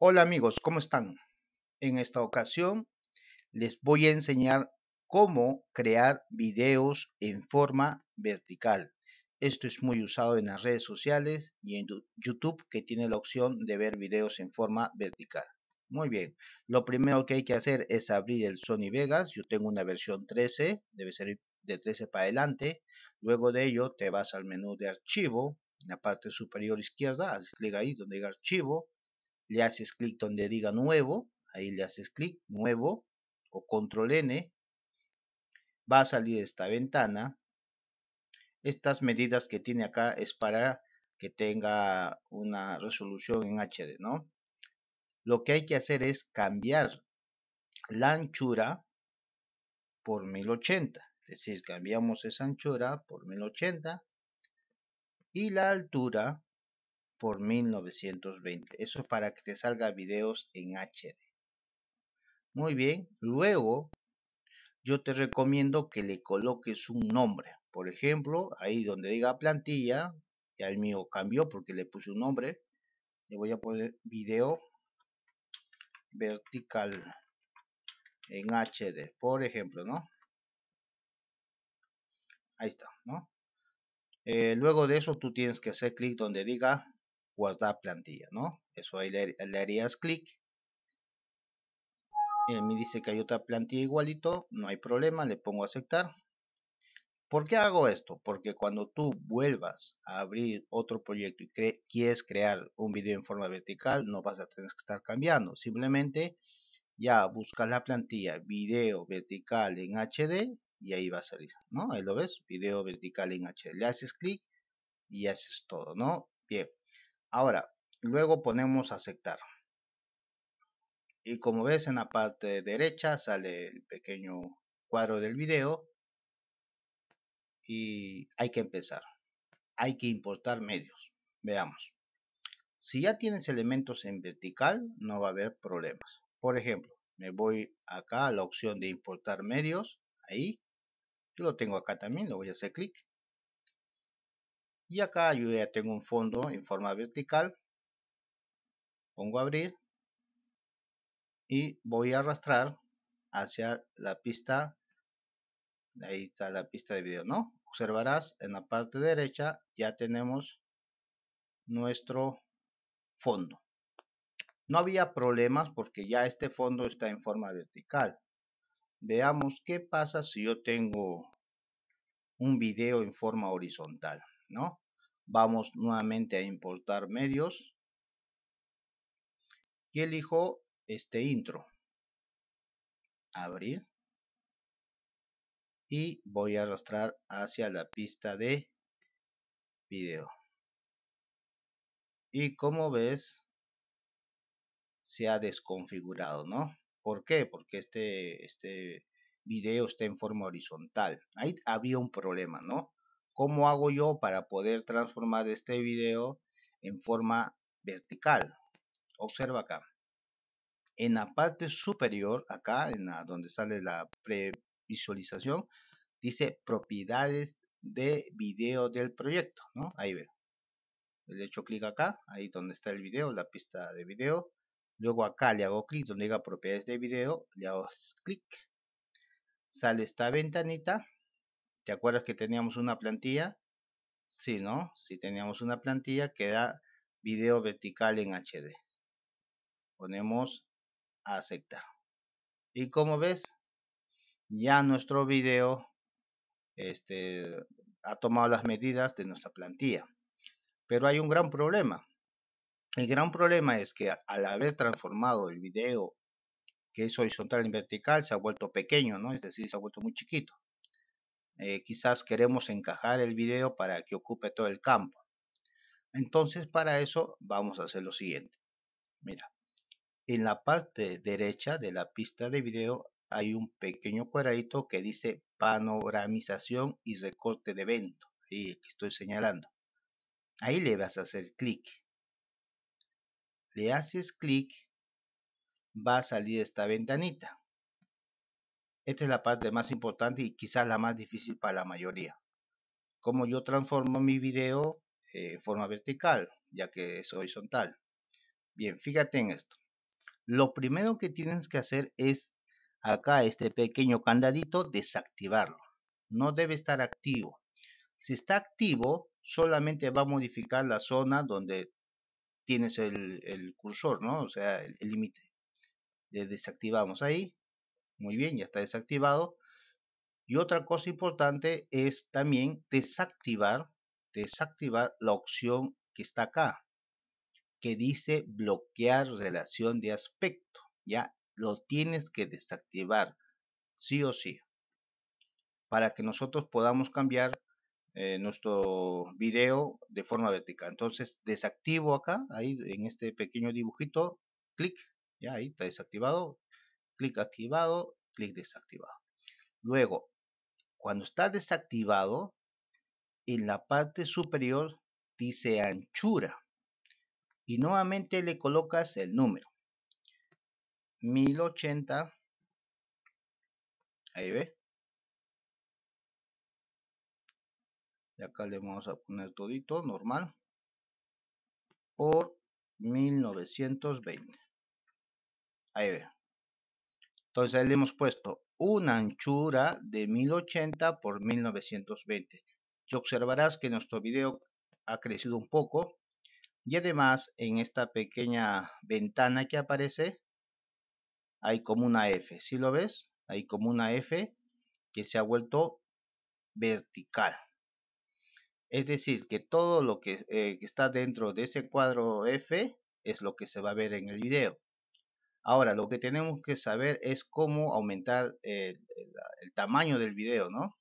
Hola amigos, ¿cómo están? En esta ocasión les voy a enseñar cómo crear videos en forma vertical. Esto es muy usado en las redes sociales y en YouTube que tiene la opción de ver videos en forma vertical. Muy bien, lo primero que hay que hacer es abrir el Sony Vegas. Yo tengo una versión 13, debe ser de 13 para adelante. Luego de ello te vas al menú de archivo, en la parte superior izquierda, haz clic ahí donde diga archivo le haces clic donde diga nuevo, ahí le haces clic, nuevo, o control N, va a salir esta ventana. Estas medidas que tiene acá es para que tenga una resolución en HD, ¿no? Lo que hay que hacer es cambiar la anchura por 1080, es decir, cambiamos esa anchura por 1080 y la altura por 1920. Eso es para que te salga videos en HD. Muy bien, luego yo te recomiendo que le coloques un nombre. Por ejemplo, ahí donde diga plantilla, ya el mío cambió porque le puse un nombre. Le voy a poner video vertical en HD, por ejemplo, ¿no? Ahí está, ¿no? Eh, luego de eso tú tienes que hacer clic donde diga guardar plantilla, ¿no? Eso ahí le, harías clic. Él eh, me dice que hay otra plantilla igualito, no hay problema, le pongo aceptar. ¿Por qué hago esto? Porque cuando tú vuelvas a abrir otro proyecto y quieres crear un video en forma vertical, no vas a tener que estar cambiando. Simplemente ya buscas la plantilla video vertical en HD y ahí va a salir, ¿no? Ahí lo ves, video vertical en HD. Le haces clic y haces todo, ¿no? Bien. Ahora, luego ponemos aceptar. Y como ves en la parte derecha sale el pequeño cuadro del video. Y hay que empezar. Hay que importar medios. Veamos. Si ya tienes elementos en vertical, no va a haber problemas. Por ejemplo, me voy acá a la opción de importar medios. Ahí. Yo lo tengo acá también, lo voy a hacer clic. Y acá yo ya tengo un fondo en forma vertical. Pongo a abrir. Y voy a arrastrar hacia la pista. Ahí está la pista de video, ¿no? Observarás en la parte derecha ya tenemos nuestro fondo. No había problemas porque ya este fondo está en forma vertical. Veamos qué pasa si yo tengo un video en forma horizontal. ¿no? Vamos nuevamente a importar medios y elijo este intro. Abrir y voy a arrastrar hacia la pista de video. Y como ves, se ha desconfigurado, ¿no? ¿Por qué? Porque este, este video está en forma horizontal. Ahí había un problema, ¿no? ¿Cómo hago yo para poder transformar este video en forma vertical? Observa acá. En la parte superior, acá, en donde sale la previsualización, dice propiedades de video del proyecto, ¿no? Ahí veo. Le echo clic acá, ahí donde está el video, la pista de video. Luego acá le hago clic donde diga propiedades de video, le hago clic. Sale esta ventanita ¿Te acuerdas que teníamos una plantilla? Sí, ¿no? Si teníamos una plantilla que da video vertical en HD. Ponemos a aceptar. Y como ves, ya nuestro video este, ha tomado las medidas de nuestra plantilla. Pero hay un gran problema. El gran problema es que al haber transformado el video que es horizontal en vertical se ha vuelto pequeño, ¿no? Es decir, se ha vuelto muy chiquito. Eh, quizás queremos encajar el video para que ocupe todo el campo. Entonces para eso vamos a hacer lo siguiente. Mira, en la parte derecha de la pista de video hay un pequeño cuadradito que dice panoramización y recorte de evento. Ahí estoy señalando. Ahí le vas a hacer clic. Le haces clic, va a salir esta ventanita. Esta es la parte más importante y quizás la más difícil para la mayoría. Como yo transformo mi video eh, en forma vertical, ya que es horizontal. Bien, fíjate en esto. Lo primero que tienes que hacer es acá este pequeño candadito desactivarlo. No debe estar activo. Si está activo, solamente va a modificar la zona donde tienes el, cursor, ¿no? O sea, el límite. desactivamos ahí muy bien, ya está desactivado. Y otra cosa importante es también desactivar, desactivar la opción que está acá, que dice bloquear relación de aspecto. Ya lo tienes que desactivar, sí o sí, para que nosotros podamos cambiar eh, nuestro video de forma vertical. Entonces desactivo acá, ahí en este pequeño dibujito, clic, ya ahí está desactivado, clic activado, clic desactivado. Luego, cuando está desactivado, en la parte superior dice anchura y nuevamente le colocas el número 1080 ahí ve y acá le vamos a poner todito normal por 1920 ahí ve entonces le hemos puesto una anchura de 1080 por 1920. Y observarás que nuestro video ha crecido un poco. Y además en esta pequeña ventana que aparece hay como una F. ¿Sí lo ves? Hay como una F que se ha vuelto vertical. Es decir, que todo lo que eh, está dentro de ese cuadro F es lo que se va a ver en el video. Ahora, lo que tenemos que saber es cómo aumentar el, tamaño del video, ¿no?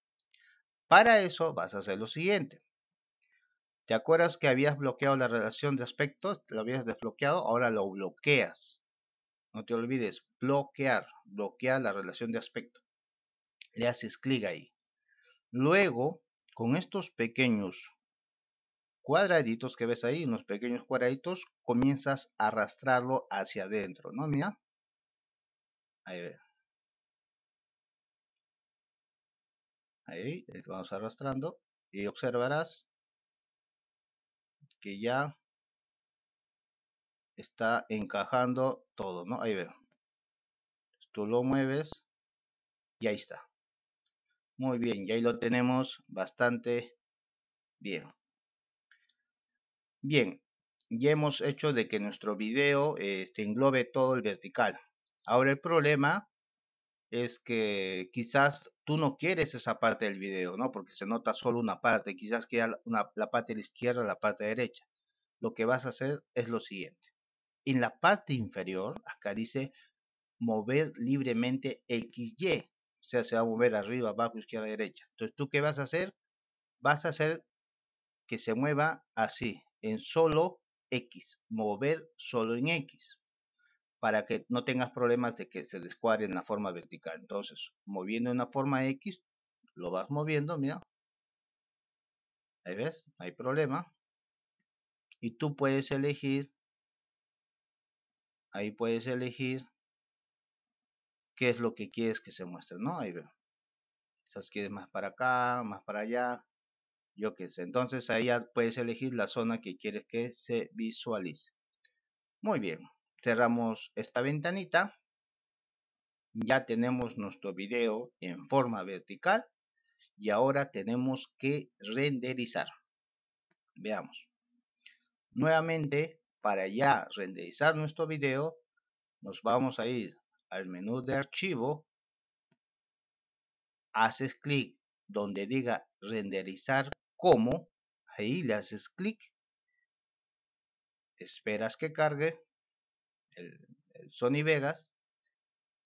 Para eso vas a hacer lo siguiente. ¿Te acuerdas que habías bloqueado la relación de aspectos? Lo habías desbloqueado, ahora lo bloqueas. No te olvides, bloquear, bloquear la relación de aspecto. Le haces clic ahí. Luego, con estos pequeños cuadraditos que ves ahí, unos pequeños cuadraditos, comienzas a arrastrarlo hacia adentro, ¿no? Mira. Ahí ve. Ahí, vamos arrastrando y observarás que ya está encajando todo, ¿no? Ahí ve. Tú lo mueves y ahí está. Muy bien, y ahí lo tenemos bastante bien. Bien, ya hemos hecho de que nuestro video este, englobe todo el vertical. Ahora el problema es que quizás tú no quieres esa parte del video, ¿no? Porque se nota solo una parte, quizás queda la parte de la izquierda, la parte derecha. Lo que vas a hacer es lo siguiente. En la parte inferior, acá dice mover libremente XY. O sea, se va a mover arriba, abajo, izquierda, derecha. Entonces, ¿tú qué vas a hacer? Vas a hacer que se mueva así en solo X, mover solo en X, para que no tengas problemas de que se descuadre en la forma vertical. Entonces, moviendo en la forma X, lo vas moviendo, mira. Ahí ves, no hay problema. Y tú puedes elegir, ahí puedes elegir qué es lo que quieres que se muestre, ¿no? Ahí veo, Quizás quieres más para acá, más para allá yo qué sé. Entonces ahí puedes elegir la zona que quieres que se visualice. Muy bien, cerramos esta ventanita. Ya tenemos nuestro video en forma vertical y ahora tenemos que renderizar. Veamos. Nuevamente, para ya renderizar nuestro video, nos vamos a ir al menú de archivo. Haces clic donde diga renderizar como, ahí le haces clic, esperas que cargue el, Sony Vegas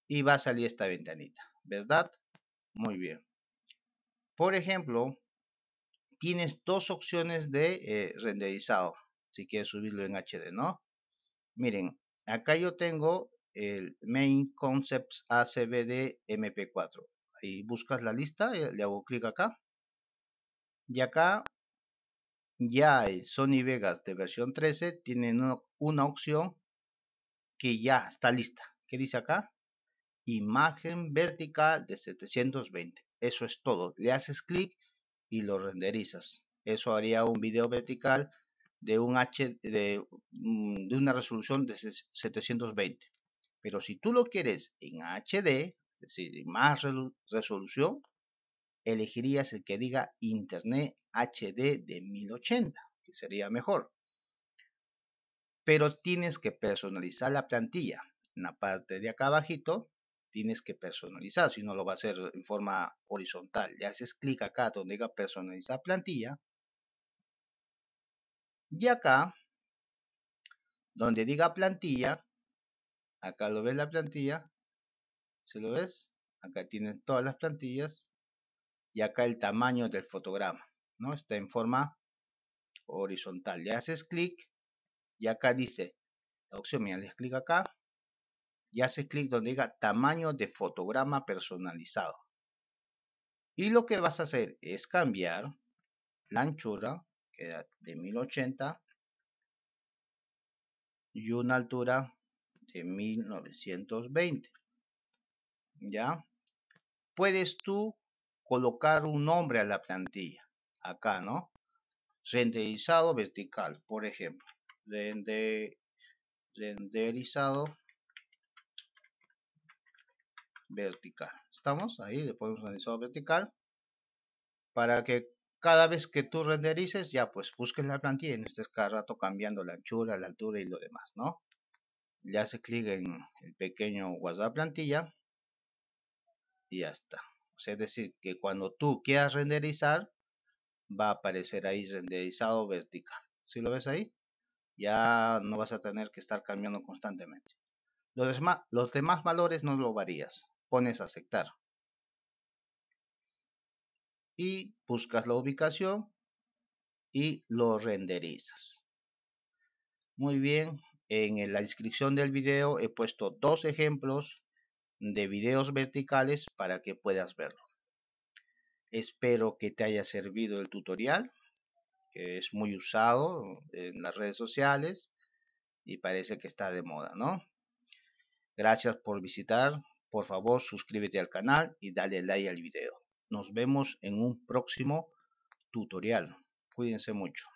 y va a salir esta ventanita, ¿verdad? Muy bien. Por ejemplo, tienes dos opciones de eh, renderizado, si quieres subirlo en HD, ¿no? Miren, acá yo tengo el Main Concepts ACBD MP4. Ahí buscas la lista, eh, le hago clic acá. Y acá ya el Sony Vegas de versión 13 tienen una, opción que ya está lista. ¿Qué dice acá? Imagen vertical de 720. Eso es todo. Le haces clic y lo renderizas. Eso haría un video vertical de, un mm, de una resolución de 720. Pero si tú lo quieres en HD, es decir, más resolución, elegirías el que diga Internet HD de 1080, que sería mejor. Pero tienes que personalizar la plantilla. En la parte de acá abajito tienes que personalizar, si no lo va a hacer en forma horizontal. Le haces clic acá donde diga personalizar plantilla. Y acá, donde diga plantilla, acá lo ves la plantilla, si lo ves, acá tienes todas las plantillas, y acá el tamaño del fotograma, ¿no? Está en forma horizontal. Le haces clic y acá dice, la opción, mira, le clic acá y haces clic donde diga tamaño de fotograma personalizado. Y lo que vas a hacer es cambiar la anchura, que de 1080, y una altura de 1920. ¿Ya? Puedes tú colocar un nombre a la plantilla. Acá, ¿no? Renderizado vertical, por ejemplo. renderizado vertical. ¿Estamos? Ahí le ponemos renderizado vertical. Para que cada vez que tú renderices, ya pues busques la plantilla y no estés cada rato cambiando la anchura, la altura y lo demás, ¿no? Le hace clic en el pequeño guardar plantilla y ya está es decir, que cuando tú quieras renderizar, va a aparecer ahí renderizado vertical. Si lo ves ahí, ya no vas a tener que estar cambiando constantemente. Los, demás, los demás valores no lo varías. Pones aceptar. Y buscas la ubicación y lo renderizas. Muy bien, en la descripción del video he puesto dos ejemplos de videos verticales para que puedas verlo. Espero que te haya servido el tutorial, que es muy usado en las redes sociales y parece que está de moda, ¿no? Gracias por visitar, por favor suscríbete al canal y dale like al video. Nos vemos en un próximo tutorial. Cuídense mucho.